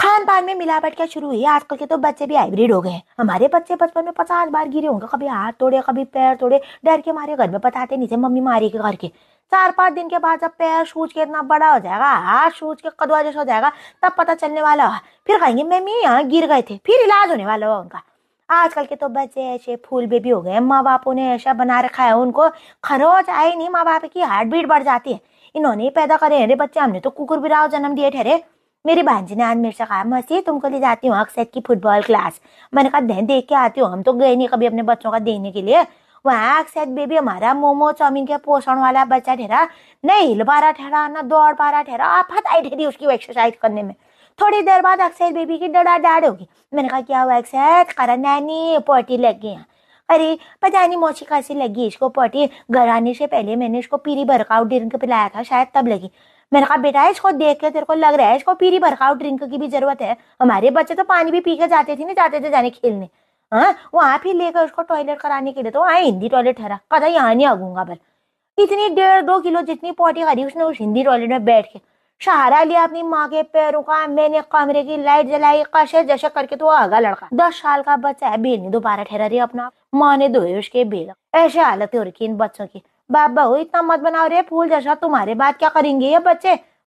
खान पान में मिलावट क्या शुरू हुई है आजकल के तो बच्चे भी हाइब्रिड हो गए हैं हमारे बच्चे बचपन में पचास बार गिरे होंगे कभी हाथ तोड़े कभी पैर तोड़े डर के मारे घर में बताते नहीं थे मम्मी मारी के घर के चार पांच दिन के बाद जब पैर सूझ के इतना बड़ा हो जाएगा हाथ सूझ के कदवा जैसा हो जाएगा तब पता चलने वाला होगा फिर कहेंगे मम्मी यहाँ गिर गए थे फिर इलाज होने वाला होगा उनका आजकल के तो बच्चे ऐसे फूल बेबी हो गए माँ बापों ने ऐसा बना रखा है उनको खरोच आए नहीं माँ बाप की हार्ट बीट बढ़ जाती है इन्होंने ही पैदा करे हैं रे बच्चे हमने तो कुकुर बिराव जन्म दिए ठहरे मेरी भांजी ने आज मेरे से कहा मसी तुमको ले जाती हूँ अक्सर की फुटबॉल क्लास मैंने कहा दे, देख के आती हूँ हम तो गए नहीं कभी अपने बच्चों का देने के लिए वहाँ अक्सर बेबी हमारा मोमो चाउमिन के पोषण वाला बच्चा ठहरा न हिल पा रहा ठहरा न दौड़ पा रहा ठहरा आप हत आई ठहरी उसकी एक्सरसाइज करने में थोड़ी देर बाद अक्सर बेबी की डड़ा डाड़ होगी मैंने कहा क्या हुआ अक्सर करा नैनी पोटी लग गई अरे पता नहीं मोची कैसी लगी इसको पोटी घर आने से पहले मैंने इसको पीरी भरकाउट ड्रिंक पिलाया था शायद तब लगी मैंने कहा बेटा इसको देख के तेरे को लग रहा है इसको पीरी भरखाओ ड्रिंक की भी जरूरत है हमारे बच्चे तो पानी भी पी के जाते थे ना जाते थे जाने खेलने हाँ वहाँ फिर लेकर उसको टॉयलेट कराने के लिए तो वहां हिंदी टॉयलेट ठहरा कदा यहाँ नहीं आगूंगा बल इतनी डेढ़ दो किलो जितनी पोटी खरी उसने उस हिंदी टॉयलेट में बैठ के सहारा लिया अपनी माँ के पैरों का मैंने कमरे की लाइट जलाई कशे जशे करके तो आगा लड़का दस साल का बच्चा है बेल ने दोबारा ठहरा रही अपना माँ ने धोए उसके बेल ऐसे हालत हो रखी इन बच्चों की बाप बहू इतना मत बनाओ रे फूल जैसा तुम्हारे बात क्या करेंगे ये बच्चे